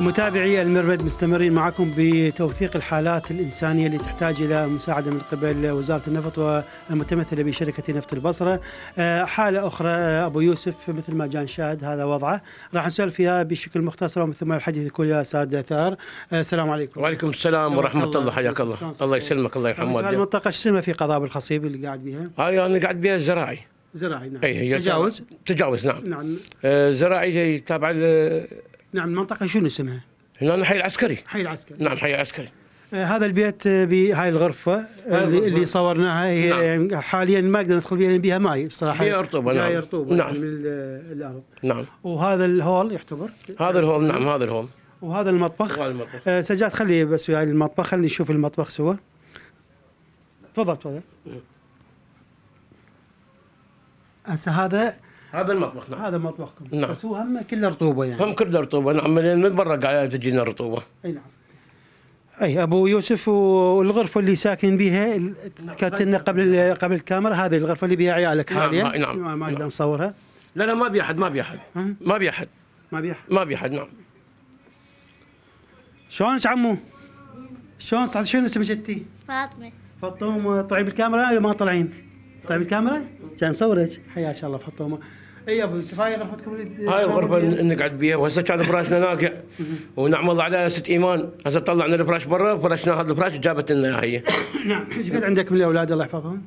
متابعي المربد مستمرين معكم بتوثيق الحالات الإنسانية اللي تحتاج إلى مساعدة من قبل وزارة النفط والمتمثلة بشركة نفط البصرة آه، حالة أخرى آه، أبو يوسف مثل ما جان شاهد هذا وضعه راح نسأل فيها بشكل مختصر ومن ثم الحديث يكون يا سادة ثار آه، السلام عليكم وعليكم السلام ورحمة الله حياك الله الله, الله يسلمك الله يرحمك المنطقة ايش في قضاء بالخصيب اللي قاعد بها؟ هاي أنا قاعد بها الزراعي زراعي نعم أي هي تجاوز تجاوز نعم نعم آه زراعي تابع نعم المنطقة شنو اسمها؟ هنا نعم، حي العسكري حي العسكري نعم حي العسكري آه هذا البيت آه، بهاي آه، الغرفة اللي, اللي صورناها هي نعم. يعني حاليا ما اقدر ندخل بها لان بها ماي بصراحة هي رطوبة نعم رطوبة نعم. من الارض نعم وهذا الهول يعتبر هذا الهول نعم هذا الهول وهذا المطبخ, وهذا المطبخ. آه سجاد خلي بس وياي المطبخ خلي نشوف المطبخ سوا تفضل تفضل نعم. هسه هذا هذا المطبخ نعم هذا مطبخكم نعم بس هو هم كله رطوبه يعني هم كله رطوبه نعم من برا قاعد تجينا رطوبه اي نعم اي ابو يوسف والغرفه اللي ساكن بها نعم. كانت لنا قبل قبل الكاميرا هذه الغرفه اللي بها عيالك نعم، حاليا نعم نعم ما, نقدر نعم. نصورها لا لا ما بي احد ما بي احد ما بي احد ما بي احد ما بي احد نعم شلونك عمو؟ شلون صح شنو اسمك انت؟ فاطمه فاطمه طلعي بالكاميرا ولا ما طالعين؟ طلعي بالكاميرا؟ كان صورك حياك الله فاطمه هي إيه هاي غرفتكم هاي الغرفه نقعد بيها وهسه كان فراشنا ناقع ونعمض على ست ايمان هسه طلعنا الفراش برا فرشنا هذا الفراش جابت لنا هي نعم ايش عندك من الاولاد الله يحفظهم؟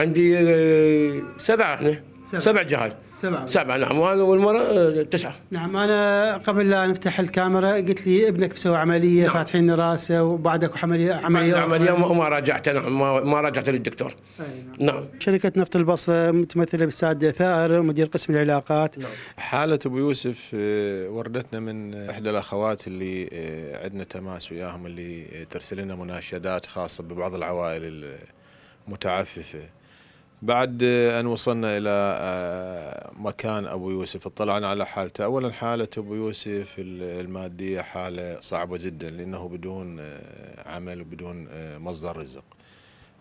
عندي آه، سبعه احنا سبع, سبع جهال سبعة سبعة نعم وأنا والمرأة تسعة نعم أنا قبل لا نفتح الكاميرا قلت لي ابنك مسوي عملية نعم. فاتحين راسه وبعدك عملية عملية عملية ما راجعت نعم ما راجعت للدكتور نعم. نعم شركة نفط البصرة متمثلة بالسادة ثائر مدير قسم العلاقات نعم. حالة أبو يوسف آه، وردتنا من إحدى الأخوات اللي آه، عندنا تماس وياهم اللي ترسل لنا مناشدات خاصة ببعض العوائل المتعففة بعد أن وصلنا إلى آه، مكان أبو يوسف اطلعنا على حالته أولا حالة أبو يوسف المادية حالة صعبة جدا لأنه بدون آه، عمل وبدون آه، مصدر رزق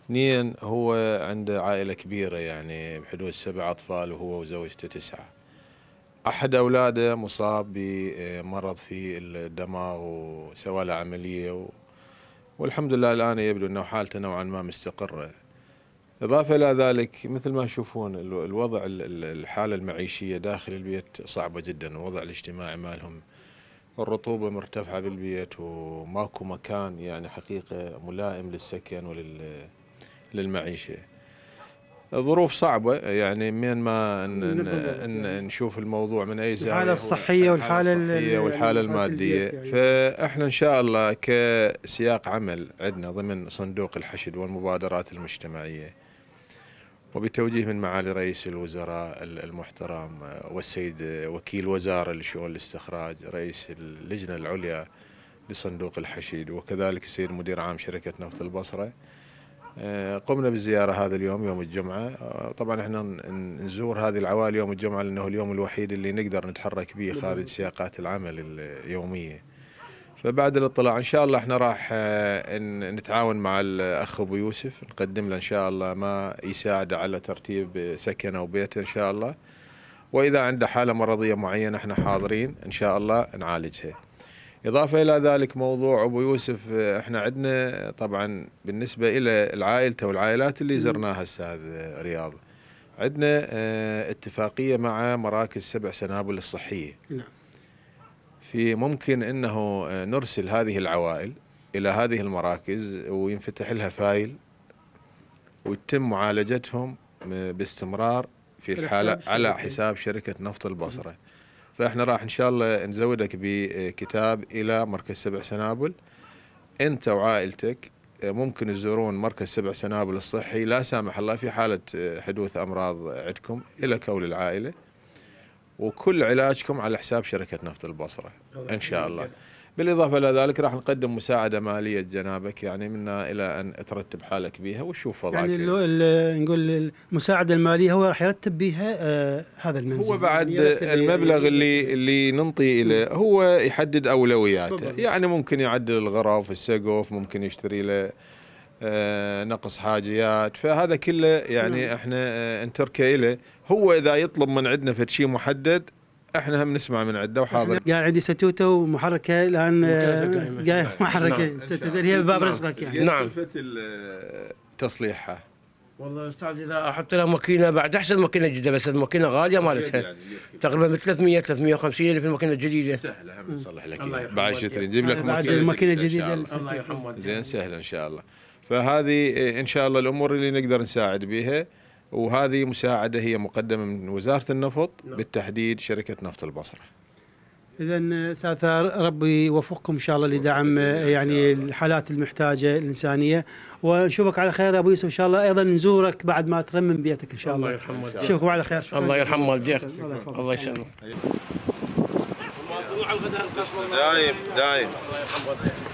اثنين هو عنده عائلة كبيرة يعني بحدود سبع أطفال وهو وزوجته تسعة أحد أولاده مصاب بمرض في الدماغ وسوى له عملية و... والحمد لله الآن يبدو أنه حالته نوعا ما مستقرة إضافة إلى ذلك مثل ما تشوفون الوضع الحالة المعيشية داخل البيت صعبة جدا الوضع الاجتماعي مالهم الرطوبة مرتفعة بالبيت وماكو مكان يعني حقيقة ملائم للسكن وللمعيشة ظروف صعبه يعني من ما إن يعني. نشوف الموضوع من اي زاويه الحاله الصحيه والحاله الصحيه والحاله الماديه يعني. فاحنا ان شاء الله كسياق عمل عندنا ضمن صندوق الحشد والمبادرات المجتمعيه وبتوجيه من معالي رئيس الوزراء المحترم آه، والسيد آه، وكيل وزاره لشؤون الاستخراج رئيس اللجنه العليا لصندوق الحشيد وكذلك السيد مدير عام شركه نفط البصره آه، قمنا بالزيارة هذا اليوم يوم الجمعة آه، طبعا احنا نزور هذه العوائل يوم الجمعة لأنه اليوم الوحيد اللي نقدر نتحرك به خارج سياقات العمل اليومية فبعد الاطلاع ان شاء الله احنا راح آه، نتعاون مع الاخ ابو يوسف نقدم له ان شاء الله ما يساعد على ترتيب سكنه وبيته ان شاء الله واذا عنده حاله مرضيه معينه احنا حاضرين ان شاء الله نعالجها إضافة إلى ذلك موضوع أبو يوسف إحنا عندنا طبعا بالنسبة إلى العائلته والعائلات اللي زرناها أستاذ رياض عندنا آه، اتفاقية مع مراكز سبع سنابل الصحية نعم في ممكن أنه آه، نرسل هذه العوائل إلى هذه المراكز وينفتح لها فايل ويتم معالجتهم آه، باستمرار في الحالة على حساب شركة نفط البصرة فاحنا راح ان شاء الله نزودك بكتاب الى مركز سبع سنابل انت وعائلتك ممكن تزورون مركز سبع سنابل الصحي لا سامح الله في حاله حدوث امراض عندكم الى كول العائله وكل علاجكم على حساب شركه نفط البصره ان شاء الله بالإضافة إلى ذلك راح نقدم مساعدة مالية جنابك يعني منا إلى أن ترتب حالك بها وتشوف وضعك يعني لو نقول المساعدة المالية هو راح يرتب بها آه هذا المنزل هو بعد يعني المبلغ اللي اللي ننطي له هو يحدد أولوياته طبعا. يعني ممكن يعدل الغرف السقف ممكن يشتري له آه، نقص حاجيات فهذا كله يعني نعم. احنا نتركه آه، له هو اذا يطلب من عندنا شيء محدد احنا هم نسمع من عده وحاضر قاعد عندي ستوته ومحركه الان آه، قاعد نعم. محركه نعم. ستوته هي باب رزقك يعني نعم تصليحها والله استاذ اذا احط لها ماكينه بعد احسن ماكينه جديده بس الماكينه غاليه مالتها يعني تقريبا 300 350 الف الماكينه الجديده سهله هم نصلح لك بعد شتري نجيب لك ماكينه جديده الله والديك زين سهله ان شاء الله فهذه ان شاء الله الامور اللي نقدر نساعد بها وهذه مساعدة هي مقدمة من وزارة النفط نعم. بالتحديد شركة نفط البصرة اذا استاذ ربي يوفقكم ان شاء الله لدعم يعني الحالات المحتاجه الانسانيه ونشوفك على خير ابو يوسف ان شاء الله ايضا نزورك بعد ما ترمم بيتك ان شاء الله الله يرحم والديك نشوفكم على خير الله يرحم والديك الله يسلمك دايم دايم الله يرحم والديك